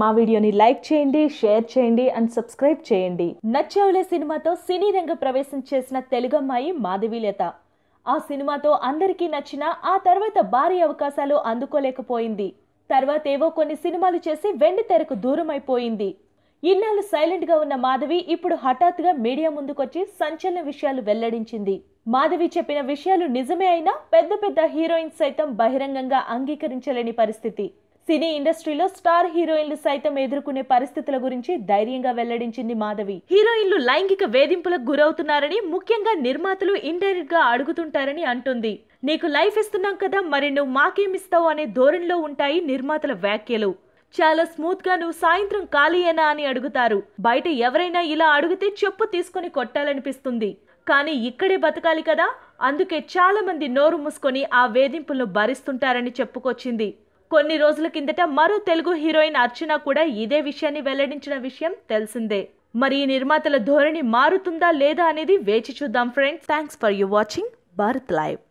మా వీడియోని లైక్ చేయండి షేర్ చేయండి అండ్ సబ్స్క్రైబ్ చేయండి నచ్చావులే సినిమాతో సినీ రంగ ప్రవేశం చేసిన తెలుగు మాధవి మాధవీలత ఆ సినిమాతో అందరికీ నచ్చిన ఆ తర్వాత భారీ అవకాశాలు అందుకోలేకపోయింది తర్వాత ఏవో కొన్ని సినిమాలు చేసి వెండి తెరకు దూరం అయిపోయింది ఇన్నాళ్ళు సైలెంట్గా ఉన్న మాధవి ఇప్పుడు హఠాత్తుగా మీడియా ముందుకొచ్చి సంచలన విషయాలు వెల్లడించింది మాధవి చెప్పిన విషయాలు నిజమే అయినా పెద్ద పెద్ద హీరోయిన్స్ సైతం బహిరంగంగా అంగీకరించలేని పరిస్థితి సినీ ఇండస్ట్రీలో స్టార్ హీరోయిన్లు సైతం ఎదుర్కొనే పరిస్థితుల గురించి ధైర్యంగా వెల్లడించింది మాధవి హీరోయిన్లు లైంగిక వేధింపులకు గురవుతున్నారని ముఖ్యంగా నిర్మాతలు ఇండైరెక్ట్ గా అడుగుతుంటారని అంటుంది నీకు లైఫ్ ఇస్తున్నాం కదా మరి నువ్వు మాకేమిస్తావు అనే ధోరణిలో ఉంటాయి నిర్మాతల వ్యాఖ్యలు చాలా స్మూత్ గా నువ్వు సాయంత్రం ఖాళీయేనా అని అడుగుతారు బయట ఎవరైనా ఇలా అడిగితే చెప్పు తీసుకుని కొట్టాలనిపిస్తుంది కానీ ఇక్కడే బతకాలి కదా అందుకే చాలా మంది నోరు మూసుకొని ఆ వేధింపులను భరిస్తుంటారని చెప్పుకొచ్చింది కొన్ని రోజుల కిందట మరో తెలుగు హీరోయిన్ అర్చన కూడా ఇదే విషయాన్ని వెల్లడించిన విషయం తెలిసిందే మరి ఈ నిర్మాతల ధోరణి మారుతుందా లేదా అనేది వేచి చూద్దాం friends thanks for you watching Bharat live